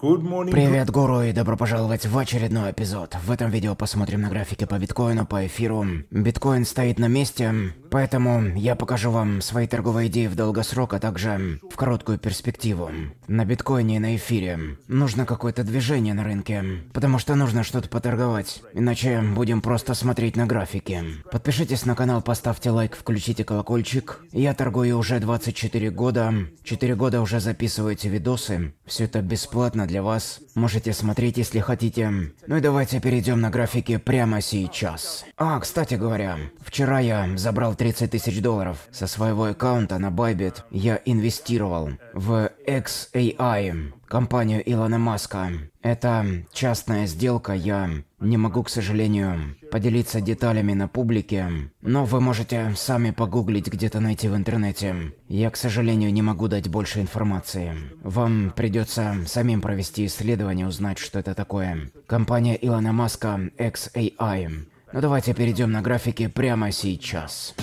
Привет, гуру, и добро пожаловать в очередной эпизод. В этом видео посмотрим на графики по биткоину, по эфиру. Биткоин стоит на месте, Поэтому я покажу вам свои торговые идеи в долгосрок, а также в короткую перспективу. На биткоине и на эфире нужно какое-то движение на рынке, потому что нужно что-то поторговать, иначе будем просто смотреть на графики. Подпишитесь на канал, поставьте лайк, включите колокольчик. Я торгую уже 24 года, 4 года уже записываю эти видосы. Все это бесплатно для вас, можете смотреть, если хотите. Ну и давайте перейдем на графики прямо сейчас. А, кстати говоря, вчера я забрал 30 тысяч долларов со своего аккаунта на Bybit я инвестировал в XAI, компанию Илона Маска. Это частная сделка, я не могу, к сожалению, поделиться деталями на публике, но вы можете сами погуглить где-то найти в интернете. Я, к сожалению, не могу дать больше информации. Вам придется самим провести исследование, узнать, что это такое. Компания Илона Маска XAI но ну, давайте перейдем на графики прямо сейчас.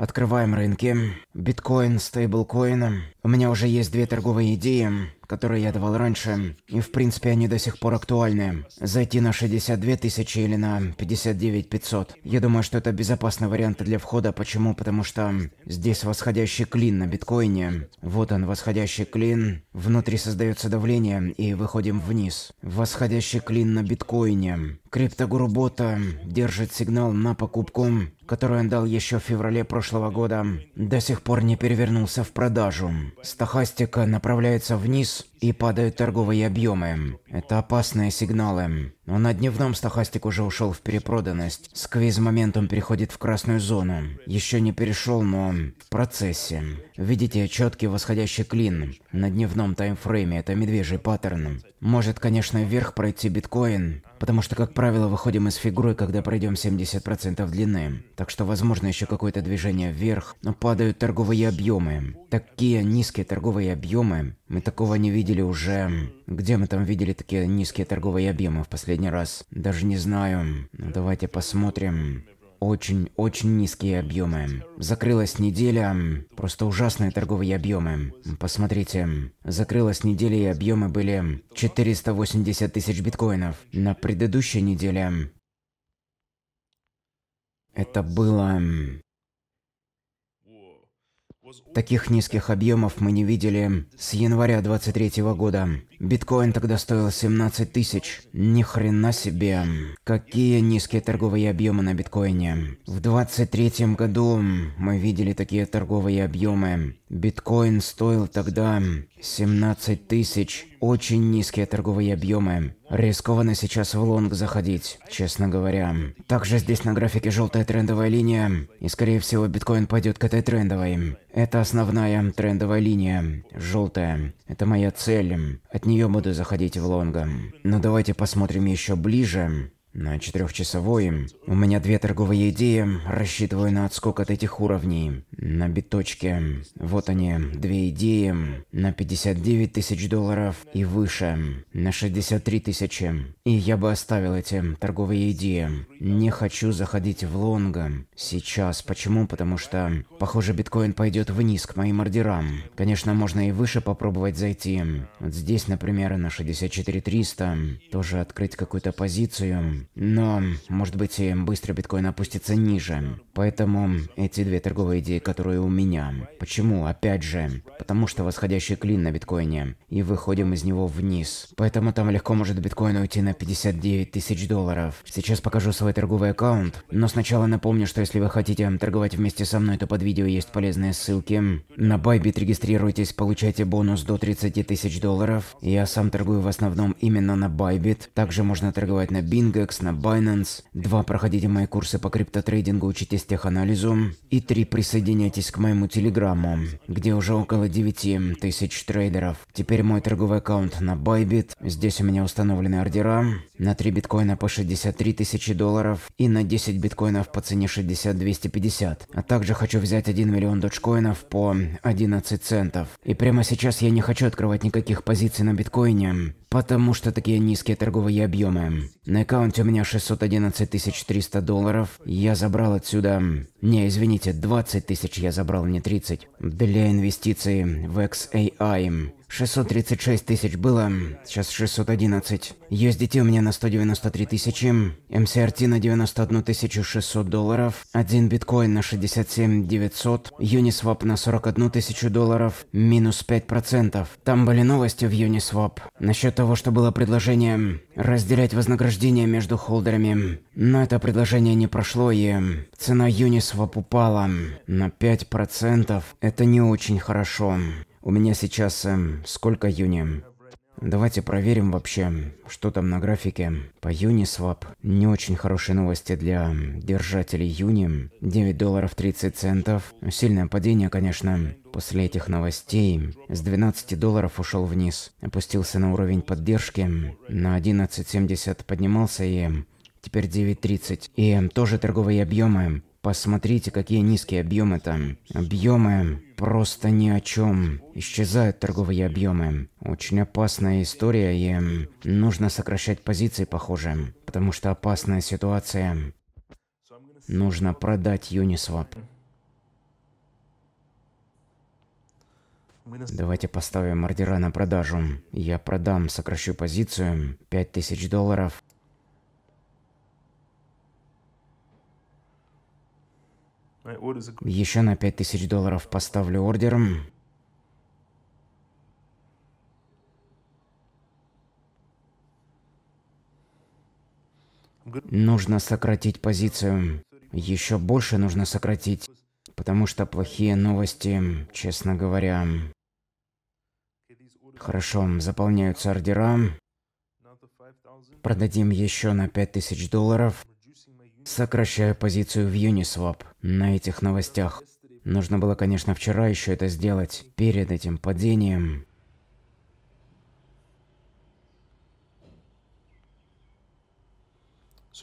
Открываем рынки. Биткоин, стейблкоин. У меня уже есть две торговые идеи, которые я давал раньше, и в принципе они до сих пор актуальны. Зайти на 62 тысячи или на 59 500. Я думаю, что это безопасный вариант для входа. Почему? Потому что здесь восходящий клин на биткоине. Вот он, восходящий клин. Внутри создается давление, и выходим вниз. Восходящий клин на биткоине. Криптогурубота держит сигнал на покупку которую он дал еще в феврале прошлого года, до сих пор не перевернулся в продажу. Стохастика направляется вниз, и падают торговые объемы. Это опасные сигналы. Но на дневном стахастик уже ушел в перепроданность. Сквиз моментом переходит в красную зону. Еще не перешел, но в процессе. Видите четкий восходящий клин. На дневном таймфрейме это медвежий паттерн. Может, конечно, вверх пройти биткоин, потому что, как правило, выходим из фигуры, когда пройдем 70% длины. Так что, возможно, еще какое-то движение вверх, но падают торговые объемы. Такие низкие торговые объемы мы такого не видели уже. Где мы там видели такие низкие торговые объемы в последний раз? Даже не знаю. Ну, давайте посмотрим. Очень-очень низкие объемы. Закрылась неделя. Просто ужасные торговые объемы. Посмотрите. Закрылась неделя и объемы были 480 тысяч биткоинов. На предыдущей неделе это было Таких низких объемов мы не видели с января 23 года. Биткоин тогда стоил 17 тысяч. Ни хрена себе. Какие низкие торговые объемы на биткоине. В 23 году мы видели такие торговые объемы. Биткоин стоил тогда 17 тысяч. Очень низкие торговые объемы. Рискованно сейчас в лонг заходить, честно говоря. Также здесь на графике желтая трендовая линия. И скорее всего биткоин пойдет к этой трендовой. Это основная трендовая линия. Желтая. Это моя цель. От нее буду заходить в лонга. Но давайте посмотрим еще ближе. На четырехчасовой у меня две торговые идеи, рассчитываю на отскок от этих уровней. На биточке, вот они, две идеи, на 59 тысяч долларов и выше, на 63 тысячи. И я бы оставил эти торговые идеи. Не хочу заходить в лонга сейчас. Почему? Потому что, похоже, биткоин пойдет вниз к моим ордерам. Конечно, можно и выше попробовать зайти. Вот здесь, например, на 64 300, тоже открыть какую-то позицию. Но, может быть, и быстро биткоин опустится ниже. Поэтому эти две торговые идеи, которые у меня. Почему? Опять же, потому что восходящий клин на биткоине. И выходим из него вниз. Поэтому там легко может биткоин уйти на 59 тысяч долларов. Сейчас покажу свой торговый аккаунт. Но сначала напомню, что если вы хотите торговать вместе со мной, то под видео есть полезные ссылки. На Bybit регистрируйтесь, получайте бонус до 30 тысяч долларов. Я сам торгую в основном именно на Bybit. Также можно торговать на Bingex, на Binance. Два, проходите мои курсы по криптотрейдингу, учитесь теханализу, и три присоединяйтесь к моему телеграмму, где уже около 9 тысяч трейдеров. Теперь мой торговый аккаунт на Bybit, здесь у меня установлены ордера, на 3 биткоина по 63 тысячи долларов и на 10 биткоинов по цене 60-250. А также хочу взять 1 миллион доджкоинов по 11 центов. И прямо сейчас я не хочу открывать никаких позиций на биткоине, потому что такие низкие торговые объемы. На аккаунте у меня 611 300 долларов. Я забрал отсюда... Не, извините, 20 тысяч я забрал, не 30. Для инвестиций в XAI. 636 тысяч было, сейчас 611. USDT у меня на 193 тысячи, MCRT на 91 600 долларов, один биткоин на 67 900, Uniswap на 41 тысячу долларов, минус 5%. Там были новости в Uniswap. Насчет того, что было предложение разделять вознаграждение между холдерами. Но это предложение не прошло и цена Uniswap упала на 5%. Это не очень хорошо. У меня сейчас... Э, сколько июня? Давайте проверим вообще, что там на графике. По Uniswap не очень хорошие новости для эм, держателей Юни. 9 долларов 30 центов. Сильное падение, конечно. После этих новостей с 12 долларов ушел вниз. Опустился на уровень поддержки. На 11.70 поднимался и... Эм, теперь 9.30. И тоже торговые объемы Посмотрите, какие низкие объемы там. Объемы просто ни о чем. Исчезают торговые объемы. Очень опасная история, и нужно сокращать позиции, похоже. Потому что опасная ситуация. Нужно продать Uniswap. Давайте поставим ордера на продажу. Я продам, сокращу позицию. 5000 долларов. Еще на 5000 долларов поставлю ордер. Нужно сократить позицию. Еще больше нужно сократить, потому что плохие новости, честно говоря. Хорошо, заполняются ордера. Продадим еще на 5000 долларов. Сокращаю позицию в Uniswap на этих новостях. Нужно было, конечно, вчера еще это сделать, перед этим падением.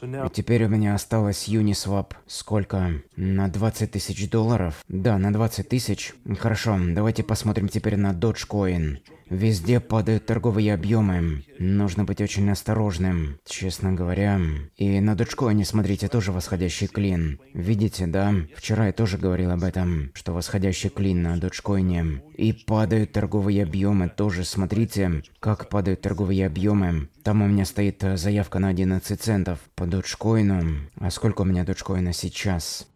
И теперь у меня осталось Uniswap сколько? На 20 тысяч долларов? Да, на 20 тысяч. Хорошо, давайте посмотрим теперь на Dogecoin. Везде падают торговые объемы. Нужно быть очень осторожным, честно говоря. И на Dogecoin, смотрите, тоже восходящий клин. Видите, да? Вчера я тоже говорил об этом, что восходящий клин на Dogecoin. И падают торговые объемы тоже, смотрите, как падают торговые объемы. Там у меня стоит э, заявка на 11 центов по доджкоину. А сколько у меня доджкоина сейчас?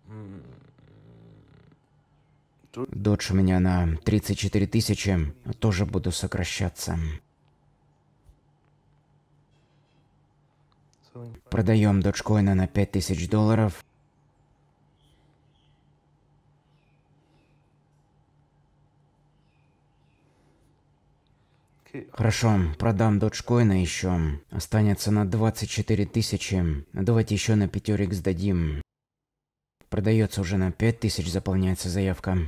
Додж у меня на 34 тысячи. Тоже буду сокращаться. Продаем доджкоина на 5 тысяч долларов. Хорошо, продам доджкоина еще. Останется на 24 тысячи. Давайте еще на пятерик сдадим. Продается уже на 5 тысяч, заполняется заявка.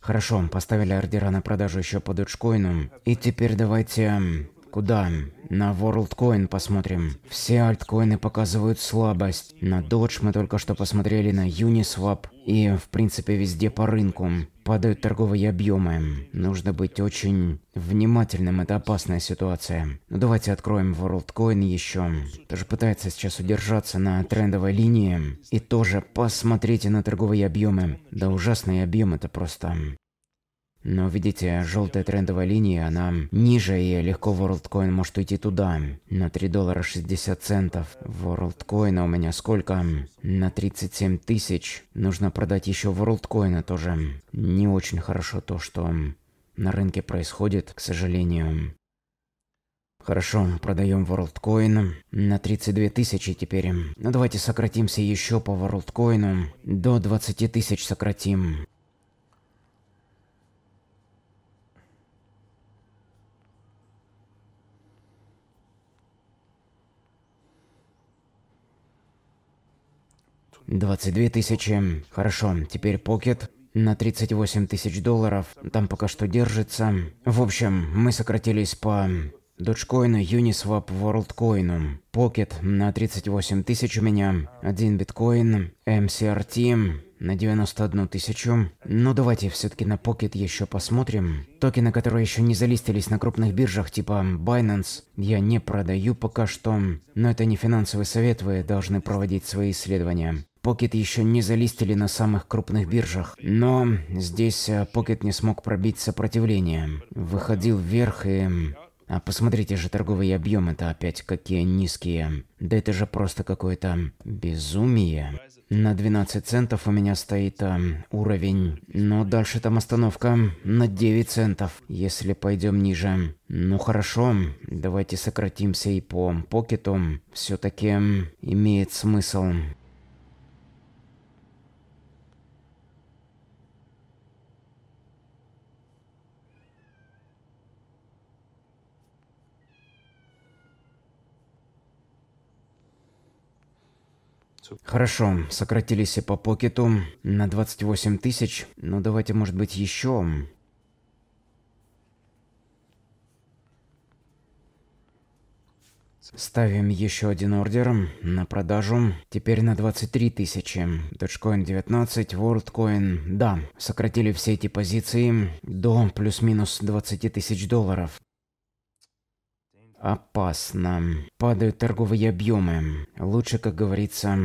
Хорошо, поставили ордера на продажу еще по доджкоину. И теперь давайте Куда? На WorldCoin посмотрим. Все альткоины показывают слабость. На Dodge мы только что посмотрели, на Uniswap и, в принципе, везде по рынку. Падают торговые объемы. Нужно быть очень внимательным, это опасная ситуация. Ну давайте откроем WorldCoin еще. Тоже пытается сейчас удержаться на трендовой линии. И тоже посмотрите на торговые объемы. Да ужасные объемы это просто. Но видите, желтая трендовая линия, она ниже, и легко WorldCoin может уйти туда. На 3 доллара 60 центов. WorldCoin у меня сколько? На 37 тысяч. Нужно продать еще WorldCoin тоже. Не очень хорошо то, что на рынке происходит, к сожалению. Хорошо, продаем WorldCoin на 32 тысячи теперь. Ну давайте сократимся еще по WorldCoin. До 20 тысяч сократим. 22 тысячи. Хорошо, теперь покет на 38 тысяч долларов. Там пока что держится. В общем, мы сократились по Доджкоину, Uniswap, ворлдкоину, Pocket на 38 тысяч у меня, один биткоин, MCRT на 91 тысячу. Но давайте все-таки на Pocket еще посмотрим. Токены, которые еще не залистились на крупных биржах типа Binance, я не продаю пока что. Но это не финансовый совет, вы должны проводить свои исследования. Покет еще не залистили на самых крупных биржах, но здесь Покет э, не смог пробить сопротивление. Выходил вверх и... А посмотрите же торговые объемы это опять какие низкие. Да это же просто какое-то безумие. На 12 центов у меня стоит а, уровень, но дальше там остановка на 9 центов, если пойдем ниже. Ну хорошо, давайте сократимся и по покету, все-таки имеет смысл. продавцу. Хорошо, сократились и по покету на 28 тысяч. но ну, давайте, может быть, еще. Ставим еще один ордер на продажу. Теперь на 23 тысячи. Dogecoin 19, WorldCoin. Да, сократили все эти позиции до плюс-минус 20 тысяч долларов. Опасно. Падают торговые объемы. Лучше, как говорится,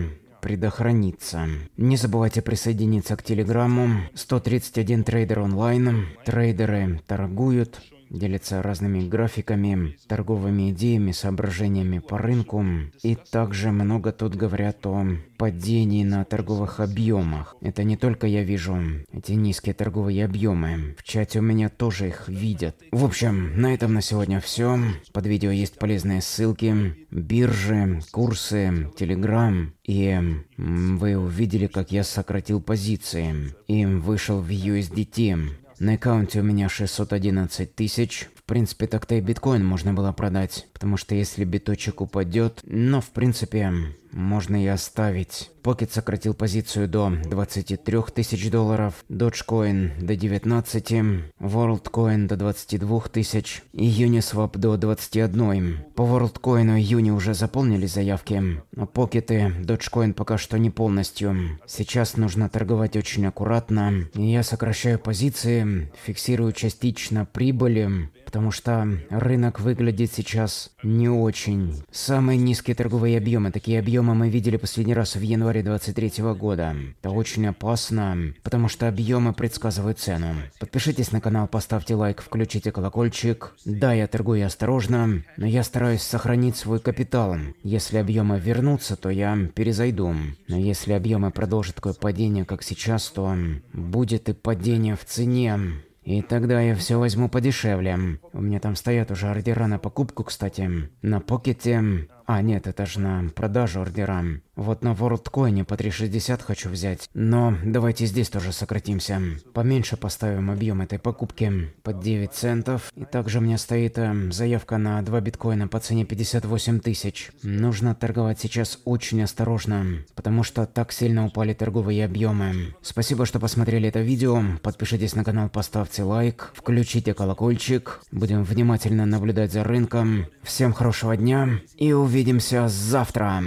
предохраниться. Не забывайте присоединиться к Телеграмму. 131 трейдер онлайн. Трейдеры торгуют делится разными графиками, торговыми идеями, соображениями по рынку. И также много тут говорят о падении на торговых объемах. Это не только я вижу эти низкие торговые объемы. В чате у меня тоже их видят. В общем, на этом на сегодня все. Под видео есть полезные ссылки, биржи, курсы, телеграм. И вы увидели, как я сократил позиции и вышел в USDT. На аккаунте у меня 611 тысяч принципе, так-то и биткоин можно было продать, потому что если биточек упадет, но в принципе, можно и оставить. Покет сократил позицию до 23 тысяч долларов, Dogecoin до 19, WorldCoin до 22 тысяч и Uniswap до 21. По WorldCoin июне уже заполнили заявки, но покеты Dogecoin пока что не полностью. Сейчас нужно торговать очень аккуратно. Я сокращаю позиции, фиксирую частично прибыли, потому что рынок выглядит сейчас не очень. Самые низкие торговые объемы. Такие объемы мы видели последний раз в январе 23 года. Это очень опасно, потому что объемы предсказывают цену. Подпишитесь на канал, поставьте лайк, включите колокольчик. Да, я торгую осторожно, но я стараюсь сохранить свой капитал. Если объемы вернутся, то я перезайду. Но если объемы продолжат такое падение, как сейчас, то будет и падение в цене. И тогда я все возьму подешевле. У меня там стоят уже ордера на покупку, кстати. На покете. А, нет, это же на продажу ордера. Вот на WorldCoin по 3,60 хочу взять. Но давайте здесь тоже сократимся. Поменьше поставим объем этой покупки. Под 9 центов. И также у меня стоит э, заявка на 2 биткоина по цене 58 тысяч. Нужно торговать сейчас очень осторожно, потому что так сильно упали торговые объемы. Спасибо, что посмотрели это видео. Подпишитесь на канал, поставьте лайк, включите колокольчик. Будем внимательно наблюдать за рынком. Всем хорошего дня и увидимся завтра.